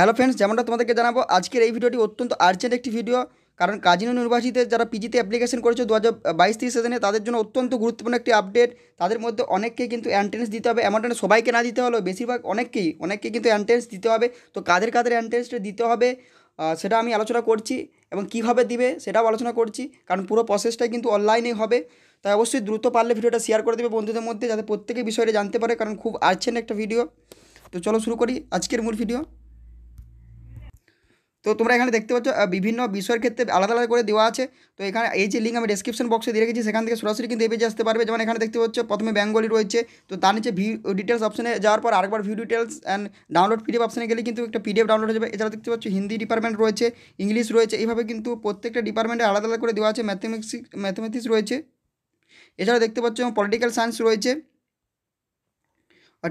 hello friends যেমনটা তোমাদেরকে জানাবো আজকের এই ভিডিওটি অত্যন্ত আর্জেন্ট একটি ভিডিও কারণ কাজিনো ইউনিভার্সিটিতে যারা পিজিতে অ্যাপ্লিকেশন করেছে দু হাজার বাইশ তিরিশ সেজনে তাদের জন্য অত্যন্ত গুরুত্বপূর্ণ একটি আপডেট তাদের মধ্যে অনেককে কিন্তু অ্যান্ট্রেন্স দিতে হবে এমনটা সবাইকে না দিতে হলো বেশিরভাগ অনেককেই অনেককে কিন্তু অ্যান্ট্রেন্স দিতে হবে তো কাদের কাদের অ্যান্ট্রেন্সটা দিতে হবে সেটা আমি আলোচনা করছি এবং কিভাবে দিবে সেটাও আলোচনা করছি কারণ পুরো প্রসেসটাই কিন্তু অনলাইনেই হবে তাই অবশ্যই দ্রুত পারলে ভিডিওটা শেয়ার করে দেবে বন্ধুদের মধ্যে যাতে প্রত্যেকে বিষয়টা জানতে পারে কারণ খুব আর্জেন্ট একটা ভিডিও তো চলো শুরু করি আজকের মূল ভিডিও তো তোমরা এখানে দেখতে পাচ্ছ বিভিন্ন বিষয়ের ক্ষেত্রে আলাদা আলাদা করে দেওয়া আছে তো এখানে এই যে লিঙ্ক আমি ডিসক্রিপশন বক্সে দিয়ে রেখেছি সেখান থেকে সরাসরি কিন্তু এই পেজে আসতে পারবে যেমন এখানে দেখতে পাচ্ছ প্রথমে বেঙ্গলি রয়েছে তো তার নিচে ভিউ ডিটেলস অপশনে যাওয়ার পর আরেকবার view details and download PDF অপশনে গেলে কিন্তু একটা পিডিএফ ডাউনলোড হয়ে যাবে এছাড়া দেখতে পাচ্ছ হিন্দি ডিপার্টমেন্ট রয়েছে ইংলিশ রয়েছে এইভাবে কিন্তু প্রত্যেকটা ডিপার্টমেন্টে আলাদা আলাদা করে দেওয়া আছে ম্যাথমেটিক্স ম্যাথমেটিক্স রয়েছে এছাড়া দেখতে পাচ্ছ পলিটিক্যাল সায়েন্স রয়েছে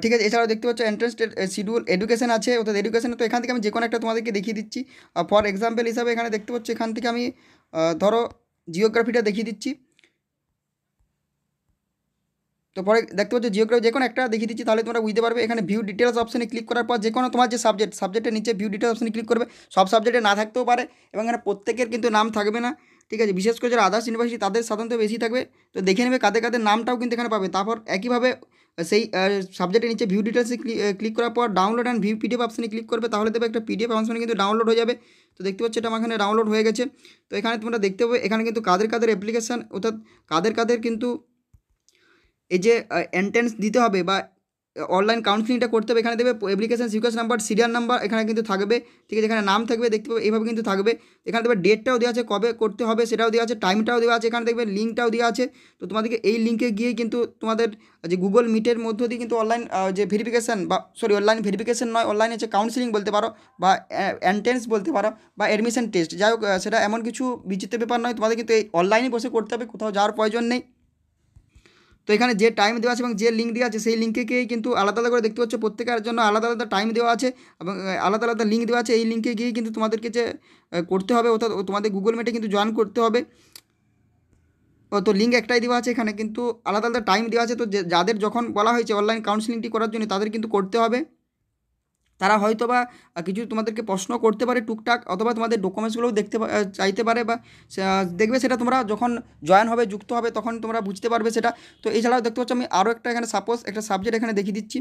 ঠিক আছে এছাড়াও দেখতে পাচ্ছ এন্ট্রেন্স শিডিউল এডুকেশন আছে অর্থাৎ এডুকেশনে তো এখান থেকে আমি যে কোনো একটা তোমাদেরকে দেখিয়ে দিচ্ছি ফর এক্সাম্পল হিসাবে এখানে দেখতে পাচ্ছ এখান থেকে আমি ধরো জিওগ্রাফিটা দেখিয়ে দিচ্ছি তো পরে দেখতে পাচ্ছ জিওগ্রাফি যে কোনো একটা দেখিয়ে দিচ্ছি তাহলে তোমরা বুঝতে পারবে এখানে ভিউ ডিটেলস অপশানে ক্লিক করার পর যে কোনো তোমার যে সাবজেক্ট সাবজেক্টের নিচে ভিউ ডিটেলস অপশানে ক্লিক করবে সব সাবজেক্টে না থাকতেও পারে এবং এখানে প্রত্যেকের কিন্তু নাম থাকবে না ঠিক আছে বিশেষ করে যারা আদার্স ইউনিভার্সিটি তাদের সাধারণত বেশি থাকবে তো দেখে নেবে কাদের কাদের নামটাও কিন্তু এখানে পাবে তারপর একইভাবে সেই সাবজেক্টের নিচে ভিউ ডিটেলসে ক্লিক করার পর ডাউনলোড অ্যান্ড ভিউ পিডিএফ অপশানে ক্লিক করবে তাহলে দেবে একটা পিডিএফ অপশানে কিন্তু ডাউনলোড হয়ে যাবে তো দেখতে পাচ্ছ এটা আমার এখানে ডাউনলোড হয়ে গেছে তো এখানে তোমরা দেখতে পাবে এখানে কিন্তু কাদের কাদের অ্যাপ্লিকেশান অর্থাৎ কাদের কাদের কিন্তু এই যে এন্ট্রেন্স দিতে হবে বা অনলাইন কাউন্সিলিংটা করতে হবে এখানে দেবে application sequence number serial number এখানে কিন্তু থাকবে ঠিক আছে এখানে নাম থাকবে দেখতে পাবে এইভাবে কিন্তু থাকবে এখানে দেখবে ডেটটাও দেওয়া আছে কবে করতে হবে সেটাও দেওয়া আছে টাইমটাও দেওয়া আছে এখানে দেখবে লিঙ্কটাও দেওয়া আছে তো তোমাদেরকে এই লিঙ্কে গিয়ে কিন্তু তোমাদের যে গুগল মিটের মধ্য দিয়ে কিন্তু অনলাইন যে ভেরিফিকেশান বা সরি অনলাইন ভেরিফিকেশান নয় অনলাইনে যে কাউন্সিলিং বলতে পারো বা এন্ট্রেন্স বলতে পারো বা অ্যাডমিশন টেস্ট যাই হোক সেটা এমন কিছু বিচিত্র ব্যাপার নয় তোমাদের কিন্তু এই অনলাইনে বসে করতে হবে কোথাও যাওয়ার প্রয়োজন নেই তো এখানে যে টাইম দেওয়া আছে এবং যে লিঙ্ক দেওয়া আছে সেই লিঙ্কেকেই কিন্তু আলাদা আলাদা করে দেখতে পাচ্ছ প্রত্যেকের জন্য আলাদা আলাদা টাইম দেওয়া আছে এবং আলাদা আলাদা লিঙ্ক দেওয়া আছে এই লিঙ্কে গিয়েই কিন্তু তোমাদেরকে যে করতে হবে অর্থাৎ তোমাদের গুগল মিটে কিন্তু জয়েন করতে হবে তো লিঙ্ক একটাই দেওয়া আছে এখানে কিন্তু আলাদা আলাদা টাইম দেওয়া আছে তো যাদের যখন বলা হয়েছে অনলাইন কাউন্সিলিংটি করার জন্য তাদের কিন্তু করতে হবে তারা হয়তো বা কিছু তোমাদেরকে প্রশ্ন করতে পারে টুকটাক অথবা তোমাদের ডকুমেন্টসগুলোও দেখতে চাইতে পারে বা দেখবে সেটা তোমরা যখন জয়েন হবে যুক্ত হবে তখন তোমরা বুঝতে পারবে সেটা তো এছাড়াও দেখতে পাচ্ছ আমি আরও একটা এখানে সাপোজ একটা সাবজেক্ট এখানে দেখিয়ে দিচ্ছি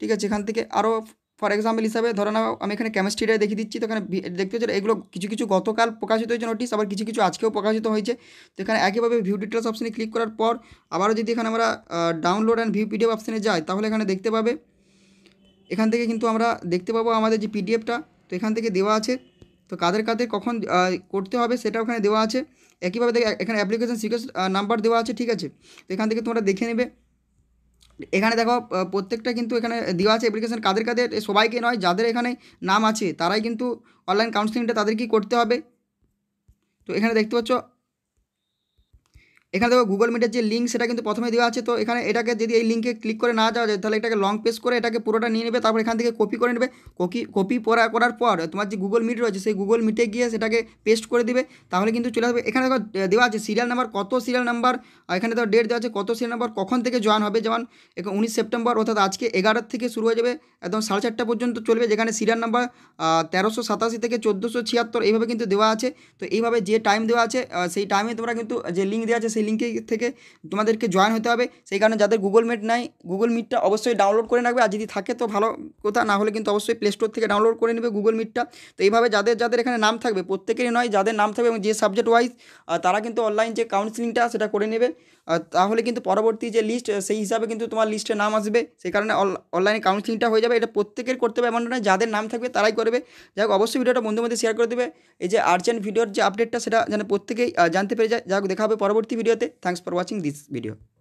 ঠিক আছে এখান থেকে আরও ফর এক্সাম্পল হিসাবে ধরে নাও আমি এখানে কেমিস্ট্রিটা দেখিয়ে দিচ্ছি তো এখানে দেখতে পাচ্ছি এগুলো কিছু কিছু গতকাল প্রকাশিত হয়েছে নোটিস আবার কিছু কিছু আজকেও প্রকাশিত হয়েছে তো এখানে একইভাবে ভিউ ডিটেলস অপশানে ক্লিক করার পর আবারও যদি এখানে আমরা ডাউনলোড অ্যান্ড ভিউ পিডিএফ অপশানে যাই তাহলে এখানে দেখতে পাবে এখান থেকে কিন্তু আমরা দেখতে পাবো আমাদের যে পিডিএফটা তো এখান থেকে দেওয়া আছে তো কাদের কাদের কখন করতে হবে সেটা ওখানে দেওয়া আছে একইভাবে দেখে এখানে অ্যাপ্লিকেশান সিকোয়েন্স নাম্বার দেওয়া আছে ঠিক আছে তো এখান থেকে তোমরা দেখে নেবে এখানে দেখো প্রত্যেকটা কিন্তু এখানে দেওয়া আছে অ্যাপ্লিকেশন কাদের কাদের সবাইকে নয় যাদের এখানে নাম আছে তারাই কিন্তু অনলাইন কাউন্সিলিংটা তাদের কি করতে হবে তো এখানে দেখতে পাচ্ছ এখানে দেখো গুগল মিটের যে লিঙ্ক সেটা কিন্তু প্রথমে দেওয়া আছে তো এখানে এটাকে যদি এই লিঙ্কে ক্লিক করে না যাওয়া যায় তাহলে এটাকে লং পেস করে এটাকে পুরোটা নিয়ে নেবে তারপর এখান থেকে কপি করে নেবে কপি কপি করার পর তোমার যে গুগল মিট রয়েছে সেই গুগল মিটে গিয়ে সেটাকে পেস্ট করে দিবে তাহলে কিন্তু চলে আসবে এখানে দেখো দেওয়া আছে সিরিয়াল নাম্বার কত সিরিয়াল নাম্বার এখানে তো ডেট দেওয়া আছে কত সিরিয়াল নাম্বার কখন থেকে জয়েন হবে যেমন উনিশ সেপ্টেম্বর অর্থাৎ আজকে এগারো থেকে শুরু হয়ে যাবে একদম সাড়ে চারটা পর্যন্ত চলবে যেখানে সিরিয়াল নাম্বার তেরোশো সাতাশি থেকে চোদ্দোশো ছিয়াত্তর এইভাবে কিন্তু দেওয়া আছে তো এইভাবে যে টাইম দেওয়া আছে সেই টাইমে তোমরা কিন্তু যে লিঙ্ক দেওয়া আছে সেই লিঙ্কে থেকে তোমাদেরকে জয়েন হতে হবে সেই কারণে যাদের গুগল মিট নাই গুগল মিটটা অবশ্যই ডাউনলোড করে রাখবে আর যদি থাকে তো ভালো কথা না হলে কিন্তু অবশ্যই প্লে স্টোর থেকে ডাউনলোড করে নেবে গুগল মিটটা তো এইভাবে যাদের যাদের এখানে নাম থাকবে প্রত্যেকেরই নয় যাদের নাম থাকবে এবং যে সাবজেক্ট ওয়াইজ তারা কিন্তু অনলাইন যে কাউন্সিলিংটা সেটা করে নেবে তাহলে কিন্তু পরবর্তী যে লিস্ট সেই হিসাবে কিন্তু তোমার লিস্টে নাম আসবে সেই কারণে অনলাইনে কাউন্সিলিংটা হয়ে যাবে এটা প্রত্যেকের করতে হবে এমন নয় যাদের নাম থাকবে তারাই করবে যাই হোক অবশ্যই ভিডিওটা বন্ধুর মধ্যে শেয়ার করে দেবে এই যে আর্জেন্ট ভিডিওর যে আপডেটটা সেটা যেন প্রত্যেকেই জানতে পেরে যায় যাই হোক দেখা হবে পরবর্তী ভিডিওতে thanks for watching this video